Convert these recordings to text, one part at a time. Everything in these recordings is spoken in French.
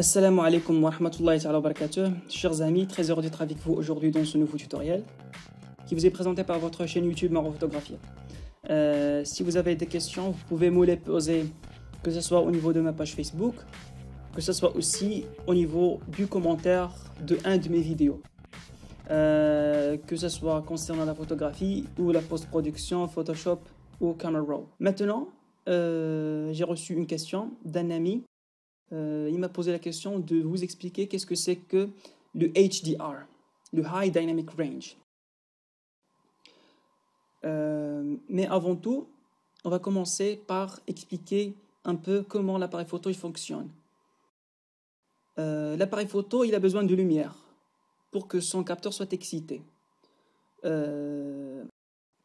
Assalamu alaikum wa rahmatullahi wa barakatuh. Chers amis, très heureux d'être avec vous aujourd'hui dans ce nouveau tutoriel qui vous est présenté par votre chaîne YouTube Maro Photographie. Euh, si vous avez des questions, vous pouvez me les poser, que ce soit au niveau de ma page Facebook, que ce soit aussi au niveau du commentaire de un de mes vidéos. Euh, que ce soit concernant la photographie ou la post-production, Photoshop ou Camera Raw. Maintenant, euh, j'ai reçu une question d'un ami euh, il m'a posé la question de vous expliquer qu'est-ce que c'est que le HDR, le High Dynamic Range. Euh, mais avant tout, on va commencer par expliquer un peu comment l'appareil photo fonctionne. Euh, l'appareil photo, il a besoin de lumière pour que son capteur soit excité.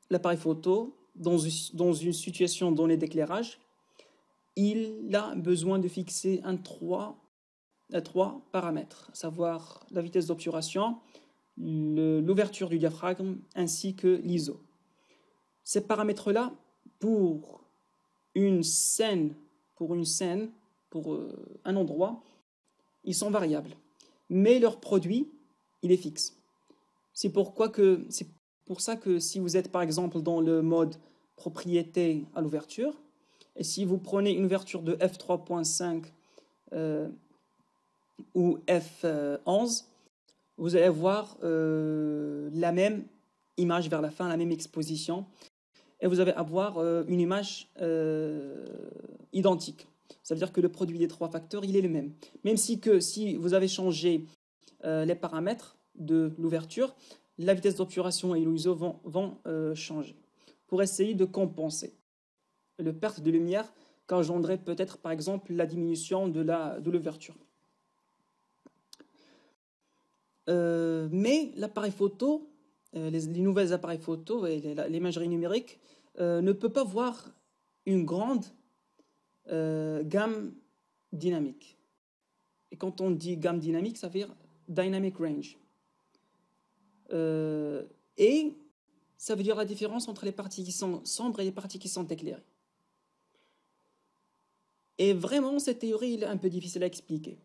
l'appareil photo, dans, dans une situation donnée d'éclairage, il a besoin de fixer un 3, trois paramètres, à savoir la vitesse d'obturation, l'ouverture du diaphragme ainsi que l'ISO. Ces paramètres-là, pour une scène, pour une scène, pour euh, un endroit, ils sont variables. Mais leur produit, il est fixe. C'est pourquoi que c'est pour ça que si vous êtes par exemple dans le mode propriété à l'ouverture, et si vous prenez une ouverture de F3.5 euh, ou F11, vous allez voir euh, la même image vers la fin, la même exposition. Et vous allez avoir euh, une image identique. Ça veut dire que le produit des trois facteurs, il est le même. Même si que si vous avez changé les paramètres de l'ouverture, la vitesse d'obturation et l'ISO vont changer pour essayer de compenser le perte de lumière qu'engendrait peut-être par exemple la diminution de l'ouverture. De euh, mais l'appareil photo, euh, les, nouveaux appareils photo et l'imagerie numérique euh, ne peut pas voir une grande gamme dynamique. Et quand on dit gamme dynamique, ça veut dire dynamic range. et ça veut dire la différence entre les parties qui sont sombres et les parties qui sont éclairées. Et vraiment, cette théorie est un peu difficile à expliquer.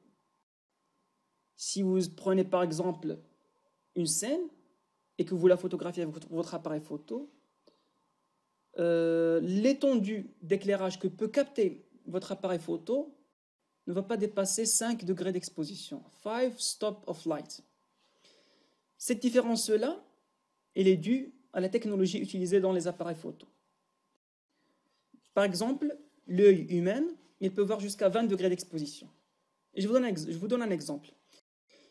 Si vous prenez par exemple une scène et que vous la photographiez avec votre appareil photo, euh, l'étendue d'éclairage que peut capter votre appareil photo ne va pas dépasser 5 degrés d'exposition. 5 stop of light. Cette différence-là, elle est due à la technologie utilisée dans les appareils photo. Par exemple, l'œil humain il peut voir jusqu'à 20 degrés d'exposition. Je, vous donne un, exemple.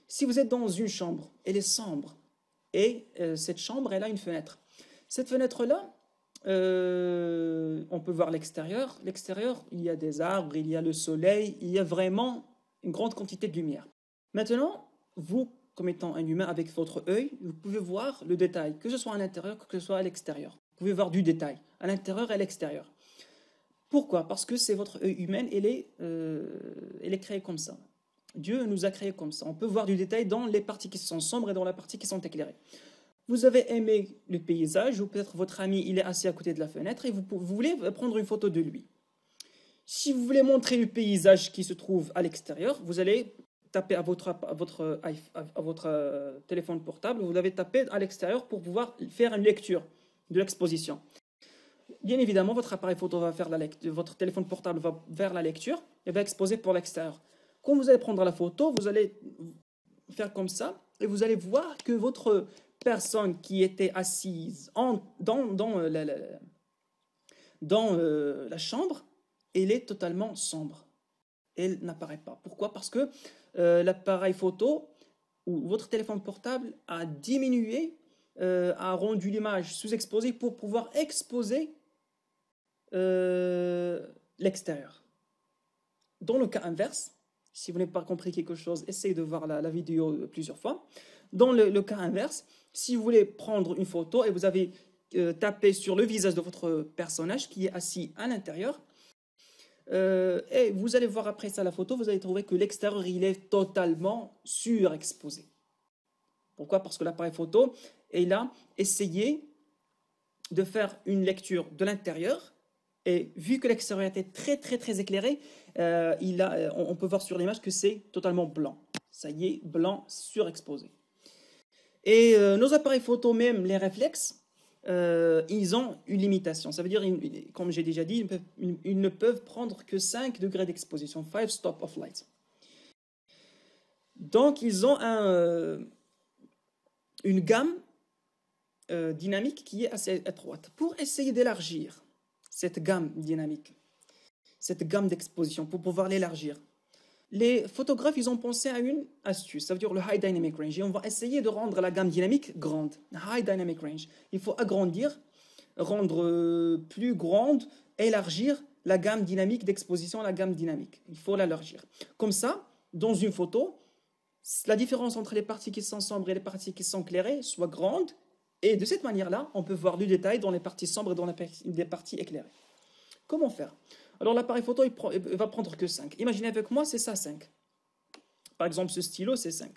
Si vous êtes dans une chambre, elle est sombre, et euh, cette chambre, elle a une fenêtre. Cette fenêtre-là, euh, on peut voir l'extérieur. L'extérieur, il y a des arbres, il y a le soleil, il y a vraiment une grande quantité de lumière. Maintenant, vous, comme étant un humain avec votre œil, vous pouvez voir le détail, que ce soit à l'intérieur, que ce soit à l'extérieur. Vous pouvez voir du détail, à l'intérieur et à l'extérieur. Pourquoi Parce que c'est votre œil humain, elle est, elle euh, est créée comme ça. Dieu nous a créés comme ça. On peut voir du détail dans les parties qui sont sombres et dans la partie qui sont éclairées. Vous avez aimé le paysage, ou peut-être votre ami, il est assis à côté de la fenêtre et vous, voulez prendre une photo de lui. Si vous voulez montrer le paysage qui se trouve à l'extérieur, vous allez taper à votre, à votre euh, téléphone portable, vous l'avez tapé à l'extérieur pour pouvoir faire une lecture de l'exposition bien évidemment, votre appareil photo va faire la lecture, votre téléphone portable va vers la lecture et va exposer pour l'extérieur. Quand vous allez prendre la photo, vous allez faire comme ça et vous allez voir que votre personne qui était assise dans, dans, euh, la, dans euh, la chambre, elle est totalement sombre. Elle n'apparaît pas. Pourquoi Parce que euh, l'appareil photo ou votre téléphone portable a diminué, a rendu l'image sous-exposée pour pouvoir exposer euh, l'extérieur. Dans le cas inverse, si vous n'avez pas compris quelque chose, essayez de voir la, vidéo plusieurs fois. Dans le, cas inverse, si vous voulez prendre une photo et vous avez euh, tapé sur le visage de votre personnage qui est assis à l'intérieur, euh, et vous allez voir après ça la photo, vous allez trouver que l'extérieur, il est totalement surexposé. Pourquoi Parce que l'appareil photo, est là, essayez de faire une lecture de l'intérieur et vu que l'extérieur était très, très, très éclairé, euh, euh, on, peut voir sur l'image que c'est totalement blanc. Ça y est, blanc surexposé. Et euh, nos appareils photo, même les réflexes, ils ont une limitation. Ça veut dire, comme j'ai déjà dit, ils, ne peuvent prendre que 5 degrés d'exposition, 5 stop of light. Donc, ils ont une gamme dynamique qui est assez étroite. Pour essayer d'élargir cette gamme dynamique, cette gamme d'exposition pour pouvoir l'élargir. Les photographes, ils ont pensé à une astuce, ça veut dire le high dynamic range. Et on va essayer de rendre la gamme dynamique grande, high dynamic range. Il faut agrandir, rendre euh, plus grande, élargir la gamme dynamique d'exposition, la gamme dynamique. Il faut l'élargir. Comme ça, dans une photo, la différence entre les parties qui sont sombres et les parties qui sont éclairées soit grande et de cette manière-là, on peut voir du détail dans les parties sombres et dans les parties éclairées. Comment faire Alors l'appareil photo, il, prend, va prendre que 5. Imaginez avec moi, c'est ça 5. Par exemple, ce stylo, c'est 5.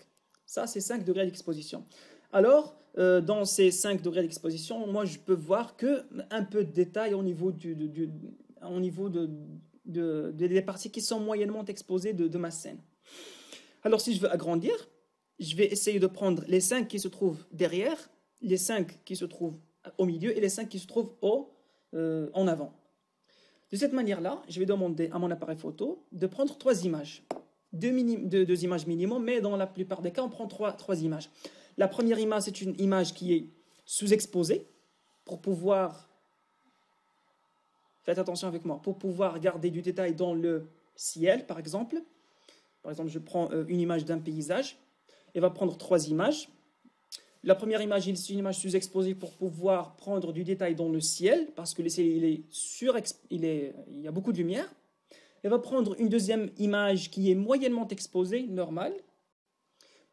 Ça, c'est 5 degrés d'exposition. Alors, euh, dans ces 5 degrés d'exposition, moi, je peux voir que un peu de détail au niveau, du, au niveau de, des parties qui sont moyennement exposées de, de ma scène. Alors, si je veux agrandir, je vais essayer de prendre les 5 qui se trouvent derrière les cinq qui se trouvent au milieu et les cinq qui se trouvent euh, en avant. De cette manière-là, je vais demander à mon appareil photo de prendre trois images. Deux, images minimum, mais dans la plupart des cas, on prend trois, trois images. La première image, c'est une image qui est sous-exposée pour pouvoir, faites attention avec moi, pour pouvoir garder du détail dans le ciel, par exemple. Par exemple, je prends euh, une image d'un paysage et va prendre trois images. La première image, c'est une image sous-exposée pour pouvoir prendre du détail dans le ciel, parce que le ciel, est il, il y a beaucoup de lumière. Elle va prendre une deuxième image qui est moyennement exposée, normale,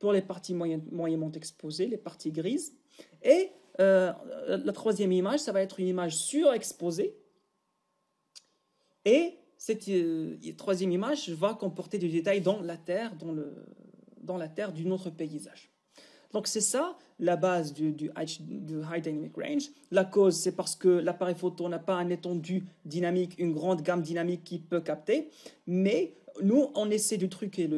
pour les parties moyennement exposées, les parties grises. Et euh, la troisième image, ça va être une image surexposée. Et cette euh, troisième image va comporter du détail dans la terre, dans, dans la terre d'une autre paysage. Donc c'est ça la base du, High Dynamic Range. La cause, c'est parce que l'appareil photo n'a pas un étendu dynamique, une grande gamme dynamique qui peut capter. Mais nous, on essaie de truquer,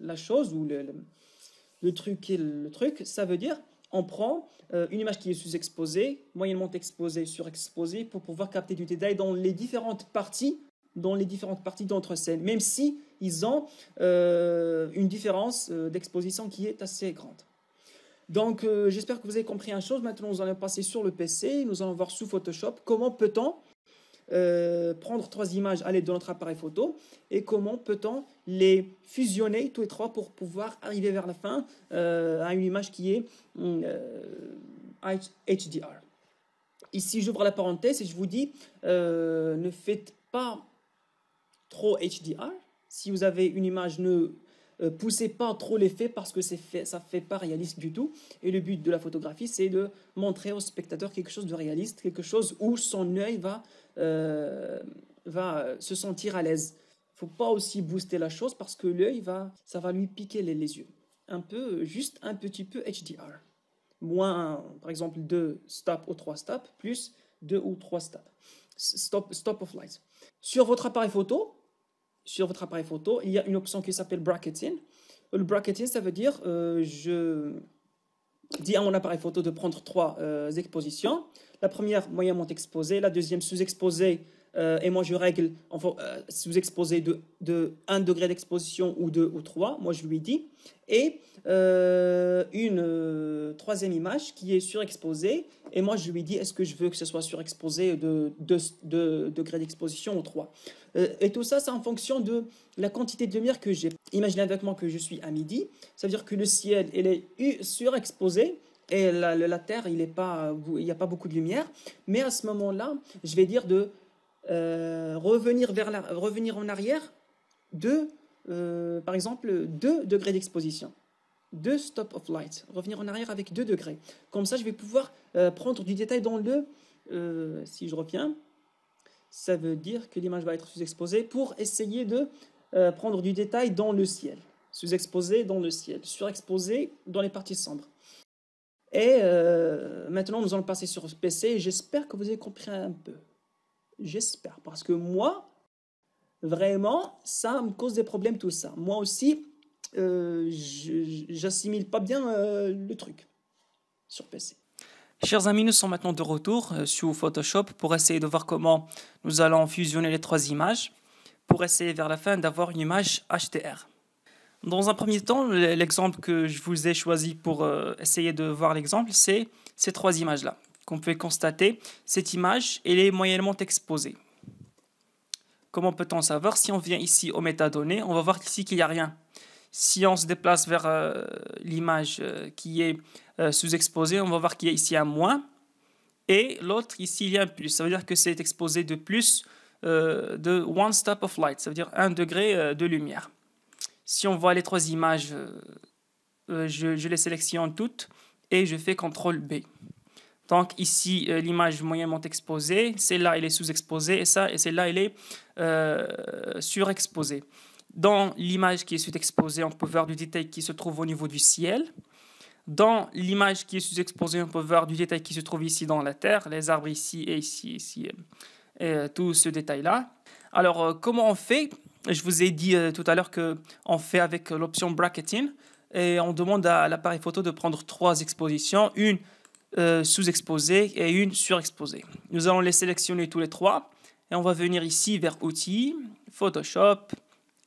la, chose ou le, truc le truc. Ça veut dire on prend une image qui est sous-exposée, moyennement exposée, surexposée, pour pouvoir capter du détail dans les différentes parties, dans les différentes parties d'entre-scènes, même si ils ont euh, une différence euh, d'exposition qui est assez grande. Donc, euh, j'espère que vous avez compris une chose. Maintenant, nous allons passer sur le PC. Nous allons voir sous Photoshop comment peut-on prendre trois images à l'aide de notre appareil photo et comment peut-on les fusionner tous les trois pour pouvoir arriver vers la fin à une image qui est HDR. Ici, j'ouvre la parenthèse et je vous dis, ne faites pas trop HDR si vous avez une image, ne euh, poussez pas trop l'effet parce que ça ne fait pas réaliste du tout. Et le but de la photographie, c'est de montrer au spectateur quelque chose de réaliste, quelque chose où son œil va, euh, euh, se sentir à l'aise. Il ne faut pas aussi booster la chose parce que l'œil, va, ça va lui piquer les, yeux. Un peu, juste un petit peu HDR. Moins, par exemple, deux stops ou trois stops, plus deux ou trois stops. Stop, stop of light. Sur votre appareil photo, sur votre appareil photo, il y a une option qui s'appelle bracketing. Le bracketing, ça veut dire euh, je dis à mon appareil photo de prendre trois euh, expositions. La première moyennement exposée, la deuxième sous-exposée, euh, et moi je règle, euh, si vous exposez de, de 1 degré d'exposition ou 2 ou 3, moi je lui dis, et euh, une troisième image qui est surexposée, et moi je lui dis est-ce que je veux que ce soit surexposé de 2 degrés d'exposition ou 3. et tout ça, c'est en fonction de la quantité de lumière que j'ai. Imaginez avec que je suis à midi, ça veut dire que le ciel, il est surexposé, et la, la, Terre, il n'y a pas beaucoup de lumière. Mais à ce moment-là, je vais dire de euh, revenir, en arrière de, euh, par exemple, 2 degrés d'exposition. 2 stop of light. Revenir en arrière avec 2 degrés. Comme ça, je vais pouvoir euh, prendre du détail dans le... si je reviens, ça veut dire que l'image va être sous-exposée pour essayer de prendre du détail dans le ciel. Sous-exposé dans le ciel. Surexposé dans les parties sombres. Et maintenant, nous allons passer sur PC. J'espère que vous avez compris un peu. J'espère. Parce que moi, vraiment, ça me cause des problèmes, tout ça. Moi aussi, euh, j'assimile pas bien euh, le truc sur PC. Chers amis, nous sommes maintenant de retour euh, sur Photoshop pour essayer de voir comment nous allons fusionner les trois images pour essayer vers la fin d'avoir une image HDR. Dans un premier temps, l'exemple que je vous ai choisi pour euh, essayer de voir l'exemple, c'est ces trois images-là qu'on peut constater, cette image, elle est moyennement exposée. Comment peut-on savoir Si on vient ici aux métadonnées, on va voir ici qu'il n'y a rien. Si on se déplace vers euh, l'image euh, qui est euh, sous-exposée, on va voir qu'il y a ici un moins. Et l'autre, ici, il y a un plus. Ça veut dire que c'est exposé de plus de one stop of light. Ça veut dire un degré de lumière. Si on voit les trois images, je, je les sélectionne toutes et je fais CTRL B. Donc ici, euh, l'image moyennement exposée, celle-là, elle est sous-exposée, et, ça, et celle-là, elle est euh, surexposée. Dans l'image qui est sous-exposée, on peut voir du détail qui se trouve au niveau du ciel. Dans l'image qui est sous-exposée, on peut voir du détail qui se trouve ici dans la terre, les arbres ici et ici, ici, et euh, tout ce détail-là. Alors, euh, comment on fait Je vous ai dit tout à l'heure qu'on fait avec l'option bracketing et on demande à l'appareil photo de prendre trois expositions. Une euh, sous exposé et une surexposée. Nous allons les sélectionner tous les trois et on va venir ici vers Outils, Photoshop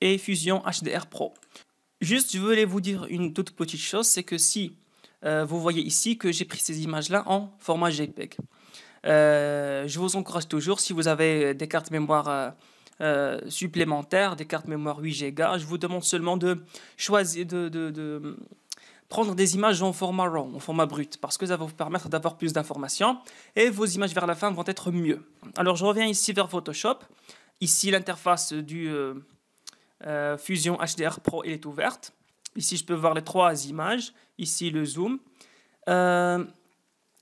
et Fusion HDR Pro. Juste, je voulais vous dire une toute petite chose, c'est que si euh, vous voyez ici que j'ai pris ces images-là en format JPEG. Euh, je vous encourage toujours, si vous avez des cartes mémoire supplémentaires, des cartes mémoire 8 Go, je vous demande seulement de choisir, de, prendre des images en format RAW, en format brut, parce que ça va vous permettre d'avoir plus d'informations et vos images vers la fin vont être mieux. Alors je reviens ici vers Photoshop. Ici, l'interface du euh, euh, Fusion HDR Pro elle est ouverte. Ici, je peux voir les trois images. Ici, le zoom. Euh,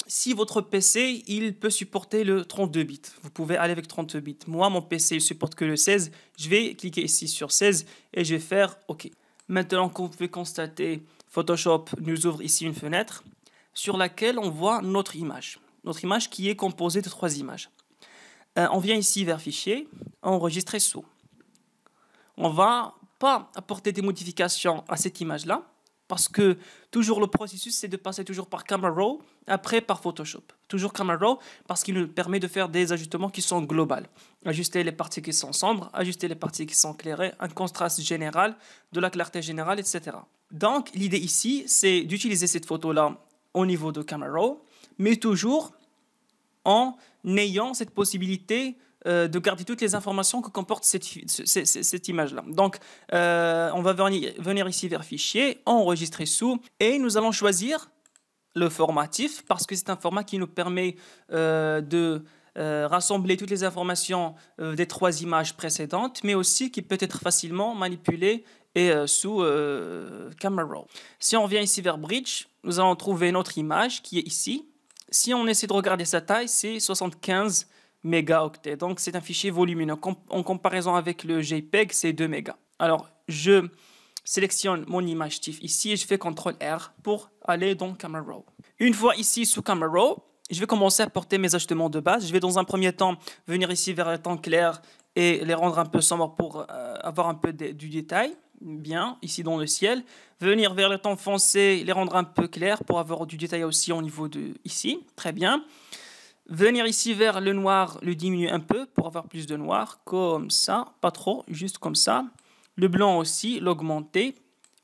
si votre PC, il peut supporter le 32 bits. Vous pouvez aller avec 32 bits. Moi, mon PC, il supporte que le 16. Je vais cliquer ici sur 16 et je vais faire OK. Maintenant qu'on peut constater Photoshop nous ouvre ici une fenêtre sur laquelle on voit notre image. Notre image qui est composée de trois images. Euh, on vient ici vers Fichier, Enregistrer sous. On va pas apporter des modifications à cette image-là, parce que toujours le processus, c'est de passer toujours par Camera Raw, après par Photoshop. Toujours Camera Raw, parce qu'il nous permet de faire des ajustements qui sont globaux. Ajuster les parties qui sont sombres, ajuster les parties qui sont éclairées, un contraste général, de la clarté générale, etc. Donc, l'idée ici, c'est d'utiliser cette photo-là au niveau de Camera Raw, mais toujours en ayant cette possibilité euh, de garder toutes les informations que comporte cette, image-là. Donc, euh, on va venir, ici vers Fichier, Enregistrer sous, et nous allons choisir le formatif, parce que c'est un format qui nous permet euh, de... rassembler toutes les informations des trois images précédentes, mais aussi qui peut être facilement manipulé et euh, sous euh, Camera Raw. Si on vient ici vers Bridge, nous allons trouver notre image qui est ici. Si on essaie de regarder sa taille, c'est 75 mégaoctets. Donc c'est un fichier volumineux. en comparaison avec le JPEG, c'est 2 mégas. Alors je sélectionne mon image TIFF ici et je fais CTRL R pour aller dans Camera Raw. Une fois ici sous Camera Raw, je vais commencer à porter mes ajustements de base. Je vais dans un premier temps venir ici vers le temps clair et les rendre un peu sombres pour euh, avoir un peu de, du détail bien, ici dans le ciel, venir vers le temps foncé, les rendre un peu clairs pour avoir du détail aussi au niveau de ici, très bien. Venir ici vers le noir, le diminuer un peu pour avoir plus de noir, comme ça, pas trop, juste comme ça. Le blanc aussi, l'augmenter,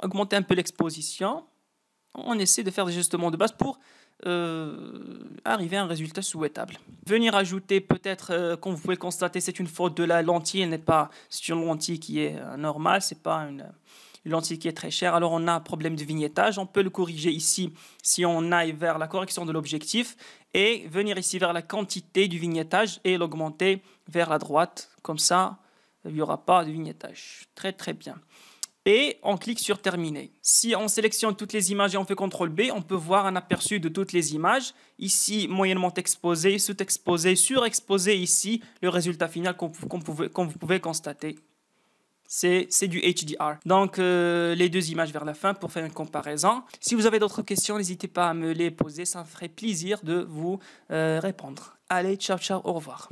augmenter un peu l'exposition. On essaie de faire des ajustements de base pour euh, arriver à un résultat souhaitable. Venir ajouter peut-être, euh, comme vous pouvez le constater, c'est une faute de la lentille, n'est pas, c'est une lentille qui est euh, normale, c'est pas une, une, lentille qui est très chère. Alors on a un problème de vignettage, on peut le corriger ici si on aille vers la correction de l'objectif et venir ici vers la quantité du vignettage et l'augmenter vers la droite, comme ça il n'y aura pas de vignettage. Très très bien et on clique sur terminer. Si on sélectionne toutes les images et on fait CTRL B, on peut voir un aperçu de toutes les images. Ici, moyennement exposé, sous-exposé, surexposé ici, le résultat final qu'on vous pouvez constater. C'est du HDR. Donc, euh, les deux images vers la fin pour faire une comparaison. Si vous avez d'autres questions, n'hésitez pas à me les poser. Ça me ferait plaisir de vous euh, répondre. Allez, ciao, ciao, au revoir.